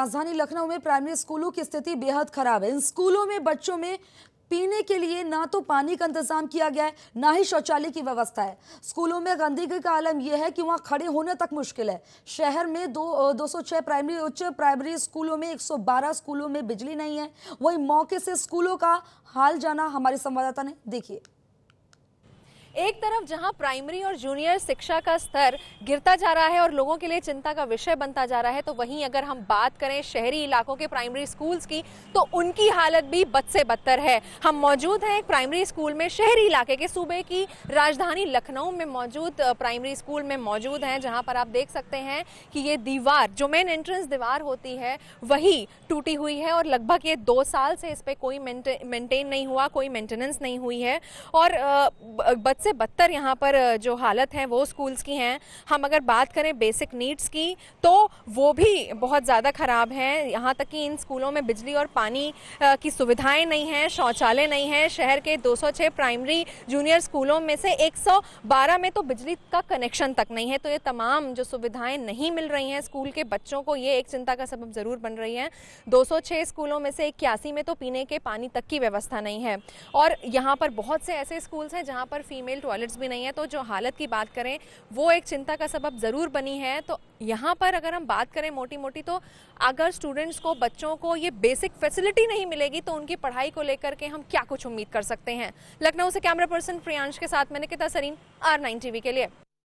राजधानी लखनऊ में प्राइमरी स्कूलों की स्थिति बेहद खराब है इन स्कूलों में बच्चों में पीने के लिए ना तो पानी का इंतजाम किया गया है ना ही शौचालय की व्यवस्था है स्कूलों में गंदगी का आलम यह है कि वहाँ खड़े होने तक मुश्किल है शहर में दो दो प्राइमरी उच्च प्राइमरी स्कूलों में 112 स्कूलों में बिजली नहीं है वहीं मौके से स्कूलों का हाल जाना हमारे संवाददाता ने देखिए एक तरफ जहां प्राइमरी और जूनियर शिक्षा का स्तर गिरता जा रहा है और लोगों के लिए चिंता का विषय बनता जा रहा है तो वहीं अगर हम बात करें शहरी इलाकों के प्राइमरी स्कूल्स की तो उनकी हालत भी बद से बदतर है हम मौजूद हैं एक प्राइमरी स्कूल में शहरी इलाके के सूबे की राजधानी लखनऊ में मौजूद प्राइमरी स्कूल में मौजूद हैं जहाँ पर आप देख सकते हैं कि ये दीवार जो मेन एंट्रेंस दीवार होती है वही टूटी हुई है और लगभग ये दो साल से इस पर कोई मेंटेन नहीं हुआ कोई मेंटेनेंस नहीं हुई है और सबसे से बदतर यहाँ पर जो हालत है वो स्कूल्स की हैं हम अगर बात करें बेसिक नीड्स की तो वो भी बहुत ज़्यादा ख़राब हैं यहाँ तक कि इन स्कूलों में बिजली और पानी की सुविधाएं नहीं हैं शौचालय नहीं हैं शहर के 206 प्राइमरी जूनियर स्कूलों में से 112 में तो बिजली का कनेक्शन तक नहीं है तो ये तमाम जो सुविधाएं नहीं मिल रही हैं स्कूल के बच्चों को ये एक चिंता का सबब ज़रूर बन रही है दो स्कूलों में से इक्यासी में तो पीने के पानी तक की व्यवस्था नहीं है और यहाँ पर बहुत से ऐसे स्कूल्स हैं जहाँ पर फीमेल फीमेल टॉयलेट्स भी नहीं है तो जो हालत की बात करें वो एक चिंता का सबब ज़रूर बनी है तो यहाँ पर अगर हम बात करें मोटी मोटी तो अगर स्टूडेंट्स को बच्चों को ये बेसिक फैसिलिटी नहीं मिलेगी तो उनकी पढ़ाई को लेकर के हम क्या कुछ उम्मीद कर सकते हैं लखनऊ से कैमरा पर्सन प्रियांश के साथ मैंने किता सरीन आर नाइन टीवी के लिए